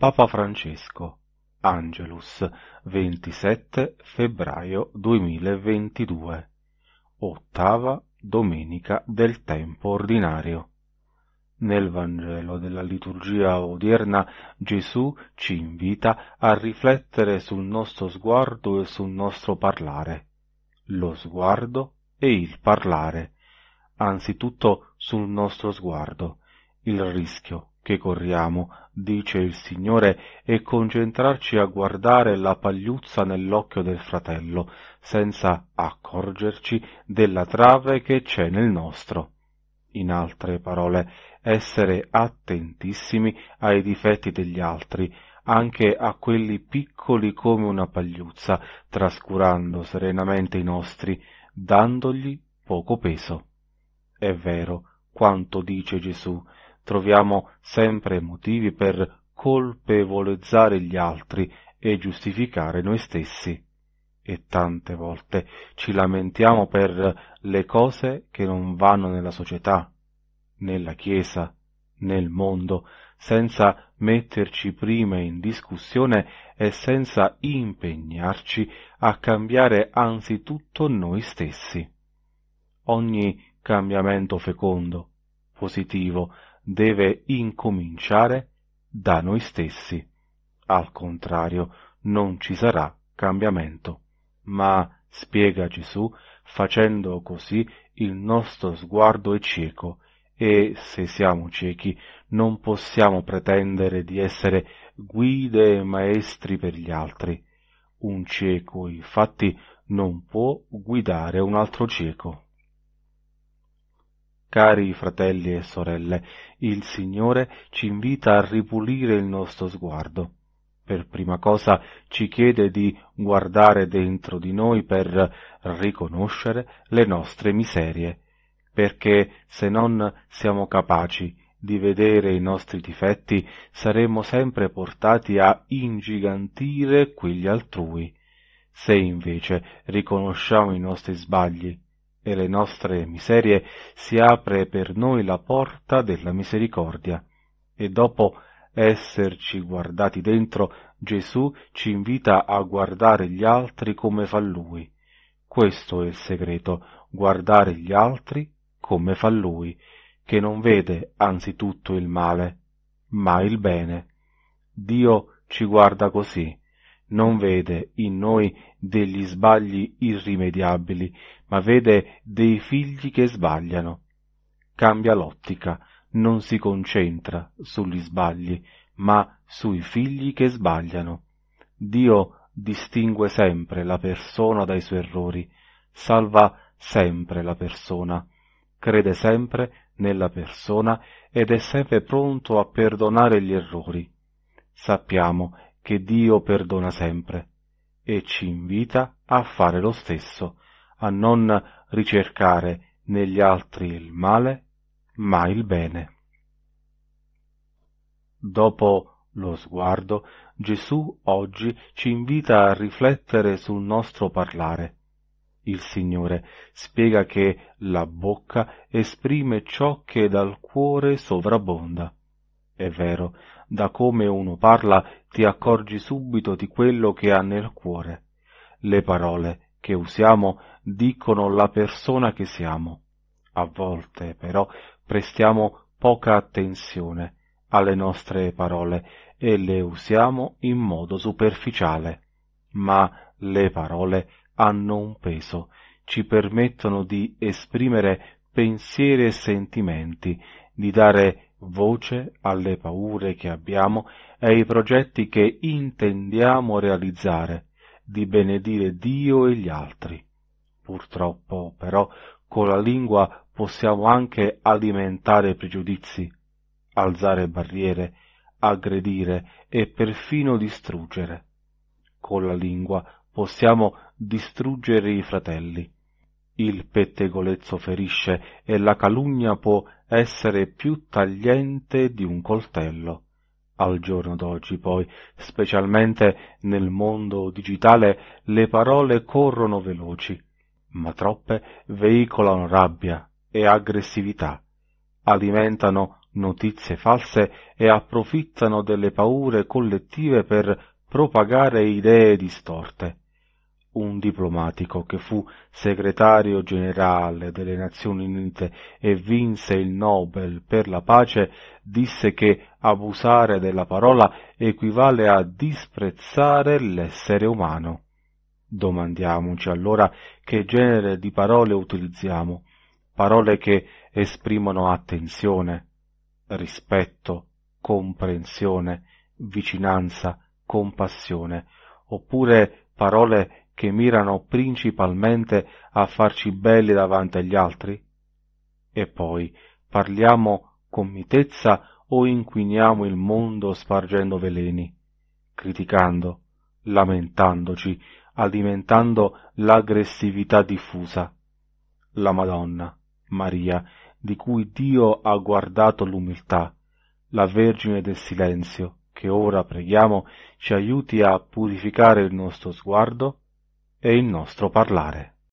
Papa Francesco Angelus 27 febbraio 2022 Ottava domenica del tempo ordinario Nel Vangelo della liturgia odierna Gesù ci invita a riflettere sul nostro sguardo e sul nostro parlare. Lo sguardo e il parlare, anzitutto sul nostro sguardo, il rischio che corriamo, dice il Signore, e concentrarci a guardare la pagliuzza nell'occhio del fratello, senza accorgerci della trave che c'è nel nostro. In altre parole, essere attentissimi ai difetti degli altri, anche a quelli piccoli come una pagliuzza, trascurando serenamente i nostri, dandogli poco peso. È vero quanto dice Gesù, troviamo sempre motivi per colpevolizzare gli altri e giustificare noi stessi. E tante volte ci lamentiamo per le cose che non vanno nella società, nella Chiesa, nel mondo, senza metterci prima in discussione e senza impegnarci a cambiare anzitutto noi stessi. Ogni cambiamento fecondo, positivo, deve incominciare da noi stessi. Al contrario, non ci sarà cambiamento. Ma, spiega Gesù, facendo così il nostro sguardo è cieco e se siamo ciechi non possiamo pretendere di essere guide e maestri per gli altri. Un cieco infatti non può guidare un altro cieco. Cari fratelli e sorelle, il Signore ci invita a ripulire il nostro sguardo. Per prima cosa ci chiede di guardare dentro di noi per riconoscere le nostre miserie, perché se non siamo capaci di vedere i nostri difetti saremo sempre portati a ingigantire quegli altrui. Se invece riconosciamo i nostri sbagli e le nostre miserie si apre per noi la porta della misericordia e dopo esserci guardati dentro Gesù ci invita a guardare gli altri come fa lui. Questo è il segreto, guardare gli altri come fa lui, che non vede anzitutto il male, ma il bene. Dio ci guarda così, non vede in noi degli sbagli irrimediabili, ma vede dei figli che sbagliano. Cambia l'ottica, non si concentra sugli sbagli, ma sui figli che sbagliano. Dio distingue sempre la persona dai suoi errori, salva sempre la persona, crede sempre nella persona ed è sempre pronto a perdonare gli errori. Sappiamo che Dio perdona sempre e ci invita a fare lo stesso, a non ricercare negli altri il male, ma il bene. Dopo lo sguardo, Gesù oggi ci invita a riflettere sul nostro parlare. Il Signore spiega che la bocca esprime ciò che dal cuore sovrabbonda. È vero, da come uno parla ti accorgi subito di quello che ha nel cuore. Le parole che usiamo dicono la persona che siamo. A volte, però, prestiamo poca attenzione alle nostre parole e le usiamo in modo superficiale. Ma le parole hanno un peso, ci permettono di esprimere pensieri e sentimenti, di dare voce alle paure che abbiamo e ai progetti che intendiamo realizzare, di benedire Dio e gli altri. Purtroppo, però, con la lingua possiamo anche alimentare pregiudizi, alzare barriere, aggredire e perfino distruggere. Con la lingua possiamo distruggere i fratelli. Il pettegolezzo ferisce e la calunnia può essere più tagliente di un coltello. Al giorno d'oggi poi, specialmente nel mondo digitale, le parole corrono veloci, ma troppe veicolano rabbia e aggressività, alimentano notizie false e approfittano delle paure collettive per propagare idee distorte un diplomatico che fu segretario generale delle Nazioni Unite e vinse il Nobel per la pace, disse che abusare della parola equivale a disprezzare l'essere umano. Domandiamoci allora che genere di parole utilizziamo, parole che esprimono attenzione, rispetto, comprensione, vicinanza, compassione, oppure parole che mirano principalmente a farci belli davanti agli altri? E poi parliamo con mitezza o inquiniamo il mondo spargendo veleni, criticando, lamentandoci, alimentando l'aggressività diffusa. La Madonna, Maria, di cui Dio ha guardato l'umiltà, la Vergine del Silenzio, che ora preghiamo, ci aiuti a purificare il nostro sguardo e il nostro parlare.